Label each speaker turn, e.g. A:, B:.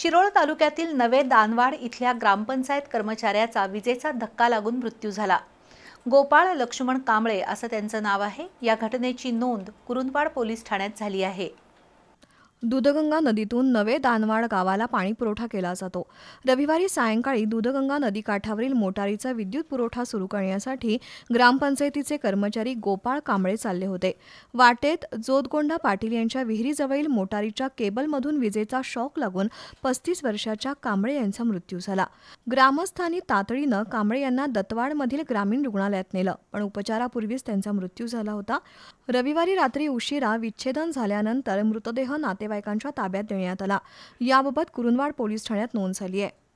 A: शिरोळ तालुक्यातील नवे दानवाड इथल्या ग्रामपंचायत कर्मचाऱ्याचा विजेचा धक्का लागून मृत्यू झाला गोपाळ लक्ष्मण कांबळे असं त्यांचं नाव आहे या घटनेची नोंद कुरुंदवाड पोलीस ठाण्यात झाली आहे
B: दूधगंगा नदीतून नवे दानवाड गावाला पाणी पुरवठा केला जातो रविवारी सायंकाळी दूधगंगा काठावरील मोटारीचा विद्युत पुरवठा सुरू करण्यासाठी ग्रामपंचायतीचे कर्मचारी गोपाळ कांबळे चालले होते वाटेत जोतगोंडा पाटील यांच्या विहिरीजवळील मोटारीच्या केबलमधून विजेचा शॉक लागून पस्तीस वर्षाच्या कांबळे यांचा मृत्यू झाला ग्रामस्थांनी तातडीनं कांबळे यांना दत्तवाडमधील ग्रामीण रुग्णालयात नेलं पण उपचारापूर्वीच त्यांचा मृत्यू झाला होता रविवारी रात्री उशिरा विच्छेदन झाल्यानंतर मृतदेह नाते नातेवाईकांच्या ताब्यात देण्यात आला याबाबत कुरुंदवाड पोलीस ठाण्यात नोंद झाली आहे